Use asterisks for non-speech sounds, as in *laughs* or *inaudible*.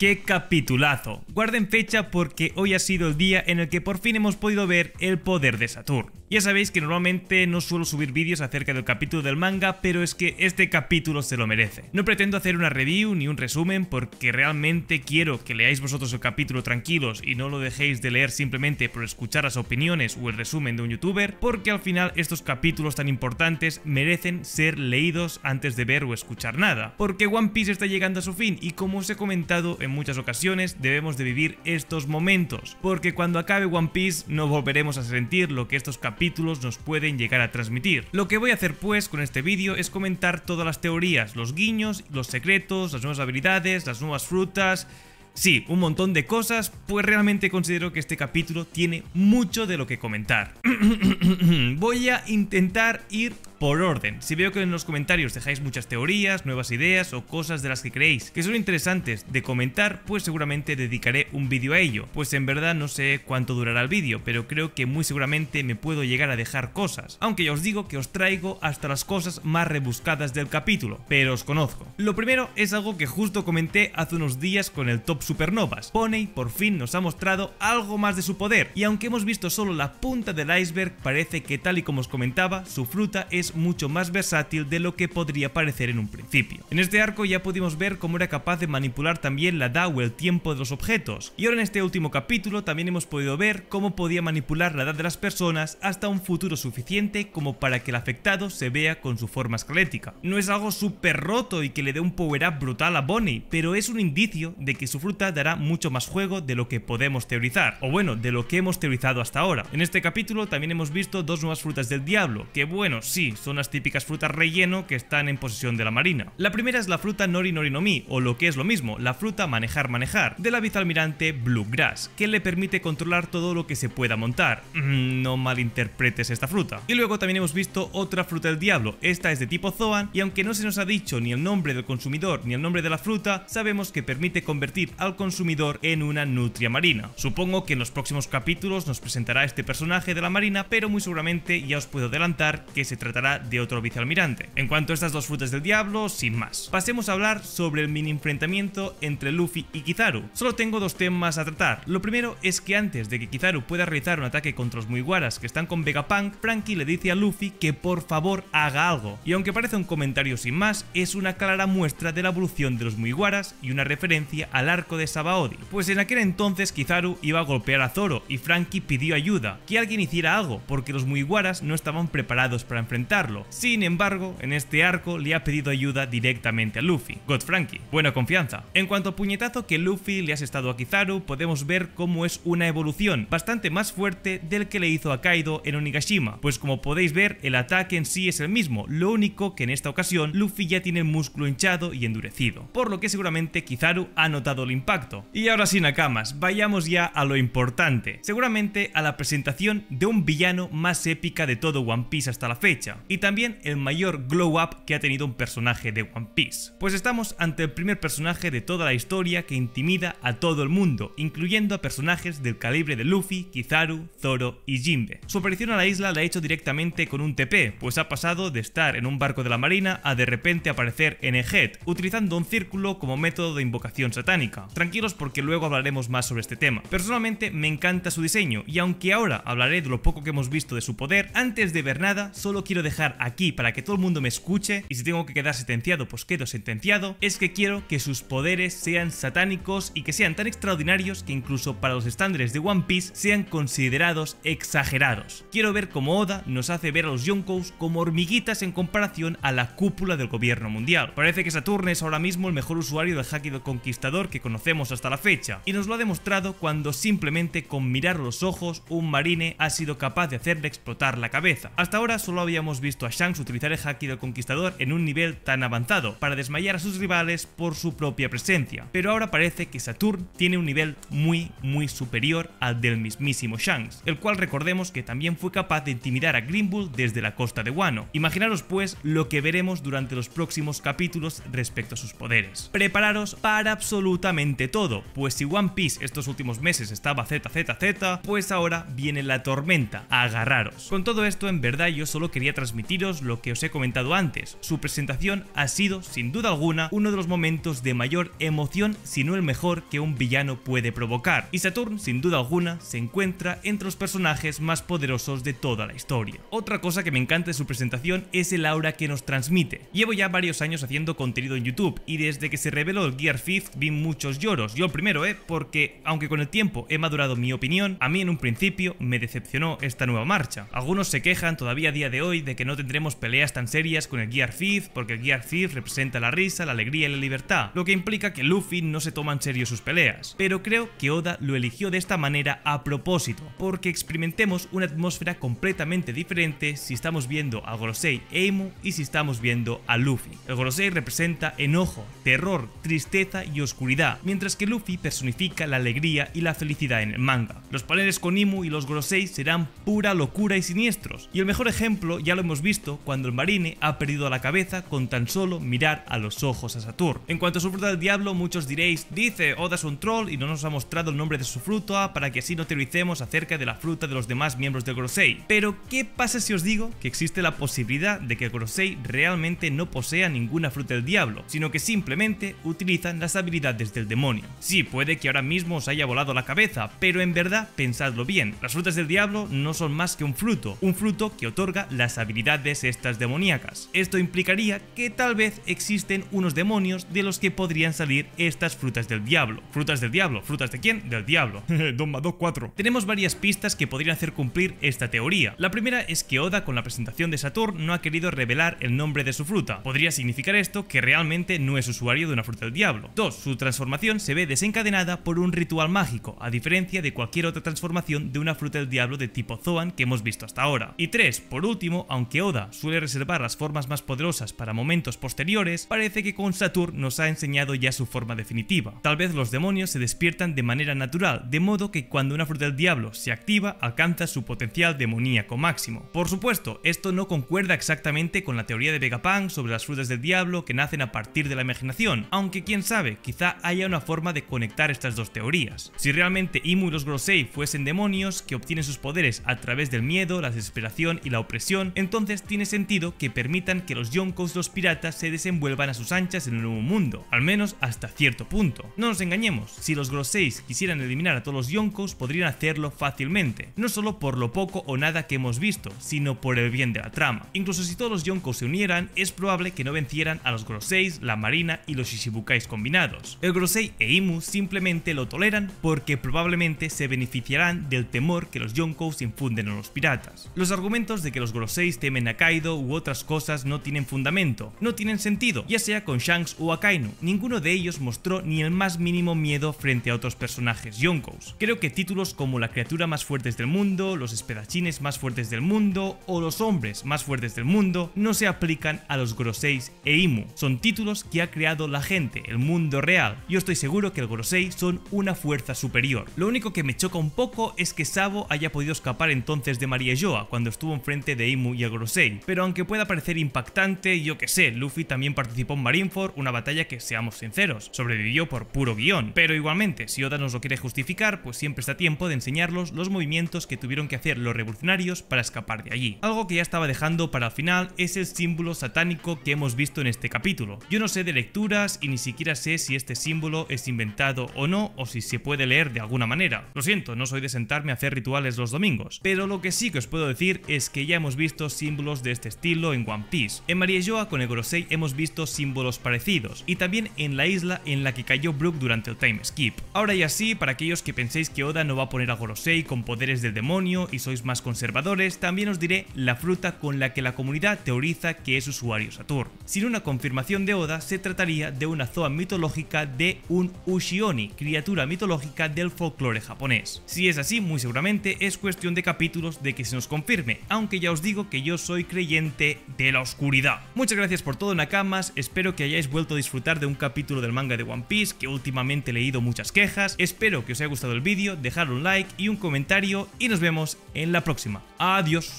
¡Qué capitulazo! Guarden fecha porque hoy ha sido el día en el que por fin hemos podido ver el poder de Saturno. Ya sabéis que normalmente no suelo subir vídeos acerca del capítulo del manga, pero es que este capítulo se lo merece. No pretendo hacer una review ni un resumen porque realmente quiero que leáis vosotros el capítulo tranquilos y no lo dejéis de leer simplemente por escuchar las opiniones o el resumen de un youtuber, porque al final estos capítulos tan importantes merecen ser leídos antes de ver o escuchar nada. Porque One Piece está llegando a su fin y como os he comentado en muchas ocasiones debemos de vivir estos momentos, porque cuando acabe One Piece no volveremos a sentir lo que estos capítulos capítulos nos pueden llegar a transmitir. Lo que voy a hacer pues con este vídeo es comentar todas las teorías, los guiños, los secretos, las nuevas habilidades, las nuevas frutas... Sí, un montón de cosas, pues realmente considero que este capítulo tiene mucho de lo que comentar. *clears throat* voy a intentar ir por orden. Si veo que en los comentarios dejáis muchas teorías, nuevas ideas o cosas de las que creéis que son interesantes de comentar, pues seguramente dedicaré un vídeo a ello, pues en verdad no sé cuánto durará el vídeo, pero creo que muy seguramente me puedo llegar a dejar cosas, aunque ya os digo que os traigo hasta las cosas más rebuscadas del capítulo, pero os conozco. Lo primero es algo que justo comenté hace unos días con el Top Supernovas. Pony por fin nos ha mostrado algo más de su poder, y aunque hemos visto solo la punta del iceberg, parece que tal y como os comentaba, su fruta es mucho más versátil de lo que podría parecer en un principio. En este arco ya pudimos ver cómo era capaz de manipular también la edad o el tiempo de los objetos, y ahora en este último capítulo también hemos podido ver cómo podía manipular la edad de las personas hasta un futuro suficiente como para que el afectado se vea con su forma esquelética. No es algo súper roto y que le dé un power-up brutal a Bonnie, pero es un indicio de que su fruta dará mucho más juego de lo que podemos teorizar, o bueno, de lo que hemos teorizado hasta ahora. En este capítulo también hemos visto dos nuevas frutas del diablo, que bueno, sí, zonas típicas frutas relleno que están en posesión de la marina. La primera es la fruta Nori Nori no Mi, o lo que es lo mismo, la fruta Manejar Manejar, de la vicealmirante Bluegrass, que le permite controlar todo lo que se pueda montar. Mm, no malinterpretes esta fruta. Y luego también hemos visto otra fruta del diablo, esta es de tipo Zoan, y aunque no se nos ha dicho ni el nombre del consumidor ni el nombre de la fruta, sabemos que permite convertir al consumidor en una nutria marina. Supongo que en los próximos capítulos nos presentará este personaje de la marina, pero muy seguramente ya os puedo adelantar que se tratará de otro vicealmirante. En cuanto a estas dos frutas del diablo, sin más. Pasemos a hablar sobre el mini enfrentamiento entre Luffy y Kizaru. Solo tengo dos temas a tratar. Lo primero es que antes de que Kizaru pueda realizar un ataque contra los Muiguaras que están con Vegapunk, Frankie le dice a Luffy que por favor haga algo. Y aunque parece un comentario sin más, es una clara muestra de la evolución de los Muiguaras y una referencia al arco de Sabaody. Pues en aquel entonces Kizaru iba a golpear a Zoro y Frankie pidió ayuda, que alguien hiciera algo, porque los Muiguaras no estaban preparados para enfrentar sin embargo, en este arco le ha pedido ayuda directamente a Luffy, God Frankie. Buena confianza. En cuanto a puñetazo que Luffy le has estado a Kizaru, podemos ver cómo es una evolución bastante más fuerte del que le hizo a Kaido en Onigashima, pues como podéis ver, el ataque en sí es el mismo, lo único que en esta ocasión Luffy ya tiene músculo hinchado y endurecido, por lo que seguramente Kizaru ha notado el impacto. Y ahora sí, Nakamas, vayamos ya a lo importante, seguramente a la presentación de un villano más épica de todo One Piece hasta la fecha, y también el mayor glow up que ha tenido un personaje de One Piece. Pues estamos ante el primer personaje de toda la historia que intimida a todo el mundo, incluyendo a personajes del calibre de Luffy, Kizaru, Zoro y Jinbe. Su aparición a la isla la ha hecho directamente con un TP, pues ha pasado de estar en un barco de la marina a de repente aparecer en head, utilizando un círculo como método de invocación satánica. Tranquilos porque luego hablaremos más sobre este tema. Personalmente me encanta su diseño y aunque ahora hablaré de lo poco que hemos visto de su poder, antes de ver nada solo quiero dejar aquí para que todo el mundo me escuche, y si tengo que quedar sentenciado, pues quedo sentenciado, es que quiero que sus poderes sean satánicos y que sean tan extraordinarios que incluso para los estándares de One Piece sean considerados exagerados. Quiero ver cómo Oda nos hace ver a los Yonkous como hormiguitas en comparación a la cúpula del gobierno mundial. Parece que Saturn es ahora mismo el mejor usuario del Haki del Conquistador que conocemos hasta la fecha, y nos lo ha demostrado cuando simplemente con mirar los ojos un marine ha sido capaz de hacerle explotar la cabeza. Hasta ahora solo habíamos visto a Shanks utilizar el Haki del Conquistador en un nivel tan avanzado, para desmayar a sus rivales por su propia presencia. Pero ahora parece que Saturn tiene un nivel muy, muy superior al del mismísimo Shanks, el cual recordemos que también fue capaz de intimidar a Green Bull desde la costa de Wano. Imaginaros pues lo que veremos durante los próximos capítulos respecto a sus poderes. Prepararos para absolutamente todo, pues si One Piece estos últimos meses estaba ZZZ, pues ahora viene la tormenta, agarraros. Con todo esto en verdad yo solo quería tras transmitiros lo que os he comentado antes. Su presentación ha sido, sin duda alguna, uno de los momentos de mayor emoción, si no el mejor, que un villano puede provocar. Y Saturn, sin duda alguna, se encuentra entre los personajes más poderosos de toda la historia. Otra cosa que me encanta de su presentación es el aura que nos transmite. Llevo ya varios años haciendo contenido en YouTube y desde que se reveló el Gear 5 vi muchos lloros. Yo el primero, ¿eh? Porque, aunque con el tiempo he madurado mi opinión, a mí en un principio me decepcionó esta nueva marcha. Algunos se quejan todavía a día de hoy de que que no tendremos peleas tan serias con el Gear Fifth porque el Gear Fifth representa la risa, la alegría y la libertad, lo que implica que Luffy no se toma en serio sus peleas. Pero creo que Oda lo eligió de esta manera a propósito, porque experimentemos una atmósfera completamente diferente si estamos viendo a Gorosei e y si estamos viendo a Luffy. El Gorosei representa enojo, terror, tristeza y oscuridad, mientras que Luffy personifica la alegría y la felicidad en el manga. Los paneles con Imu y los Gorosei serán pura locura y siniestros, y el mejor ejemplo ya lo hemos hemos visto cuando el marine ha perdido la cabeza con tan solo mirar a los ojos a Saturn. En cuanto a su fruta del diablo, muchos diréis, dice Oda es un troll y no nos ha mostrado el nombre de su fruta para que así no teoricemos acerca de la fruta de los demás miembros de Gorosei. Pero, ¿qué pasa si os digo que existe la posibilidad de que Gorosei realmente no posea ninguna fruta del diablo, sino que simplemente utilizan las habilidades del demonio? Sí, puede que ahora mismo os haya volado la cabeza, pero en verdad, pensadlo bien, las frutas del diablo no son más que un fruto, un fruto que otorga las habilidades estas demoníacas. Esto implicaría que tal vez existen unos demonios de los que podrían salir estas frutas del diablo. ¿Frutas del diablo? ¿Frutas de quién? Del diablo. *laughs* Don Mado 4. Tenemos varias pistas que podrían hacer cumplir esta teoría. La primera es que Oda con la presentación de Saturn no ha querido revelar el nombre de su fruta. Podría significar esto que realmente no es usuario de una fruta del diablo. 2. Su transformación se ve desencadenada por un ritual mágico, a diferencia de cualquier otra transformación de una fruta del diablo de tipo Zoan que hemos visto hasta ahora. Y tres, Por último, aunque que Oda suele reservar las formas más poderosas para momentos posteriores, parece que con Saturn nos ha enseñado ya su forma definitiva. Tal vez los demonios se despiertan de manera natural, de modo que cuando una fruta del diablo se activa, alcanza su potencial demoníaco máximo. Por supuesto, esto no concuerda exactamente con la teoría de Vegapunk sobre las frutas del diablo que nacen a partir de la imaginación, aunque quién sabe, quizá haya una forma de conectar estas dos teorías. Si realmente Imu y los Grosei fuesen demonios que obtienen sus poderes a través del miedo, la desesperación y la opresión, entonces entonces tiene sentido que permitan que los Yonkos los piratas se desenvuelvan a sus anchas en el nuevo mundo, al menos hasta cierto punto. No nos engañemos, si los Groseis quisieran eliminar a todos los Yonkos podrían hacerlo fácilmente, no solo por lo poco o nada que hemos visto, sino por el bien de la trama. Incluso si todos los Yonkos se unieran, es probable que no vencieran a los Groseis, la Marina y los Shishibukais combinados. El Grosei e Imu simplemente lo toleran porque probablemente se beneficiarán del temor que los Yonkos infunden a los piratas. Los argumentos de que los Groseis temen a Kaido u otras cosas no tienen fundamento, no tienen sentido, ya sea con Shanks o Akainu. Ninguno de ellos mostró ni el más mínimo miedo frente a otros personajes Yonkous. Creo que títulos como La criatura más fuerte del mundo, Los espedachines más fuertes del mundo o Los hombres más fuertes del mundo no se aplican a los Goroseis e Imu. Son títulos que ha creado la gente, el mundo real. Yo estoy seguro que el Gorosei son una fuerza superior. Lo único que me choca un poco es que Sabo haya podido escapar entonces de María Joa cuando estuvo enfrente de Imu y el Gorosei, pero aunque pueda parecer impactante, yo que sé, Luffy también participó en Marineford, una batalla que, seamos sinceros, sobrevivió por puro guión. Pero igualmente, si Oda nos lo quiere justificar, pues siempre está tiempo de enseñarlos los movimientos que tuvieron que hacer los revolucionarios para escapar de allí. Algo que ya estaba dejando para el final es el símbolo satánico que hemos visto en este capítulo. Yo no sé de lecturas y ni siquiera sé si este símbolo es inventado o no, o si se puede leer de alguna manera. Lo siento, no soy de sentarme a hacer rituales los domingos, pero lo que sí que os puedo decir es que ya hemos visto símbolos de este estilo en One Piece. En Joa con el Gorosei hemos visto símbolos parecidos, y también en la isla en la que cayó Brook durante el time skip. Ahora y así, para aquellos que penséis que Oda no va a poner a Gorosei con poderes del demonio y sois más conservadores, también os diré la fruta con la que la comunidad teoriza que es usuario Saturn. Sin una confirmación de Oda, se trataría de una zoa mitológica de un Ushioni, criatura mitológica del folclore japonés. Si es así, muy seguramente es cuestión de capítulos de que se nos confirme, aunque ya os digo que yo yo soy creyente de la oscuridad. Muchas gracias por todo Nakamas, espero que hayáis vuelto a disfrutar de un capítulo del manga de One Piece, que últimamente he leído muchas quejas, espero que os haya gustado el vídeo, dejar un like y un comentario y nos vemos en la próxima. Adiós.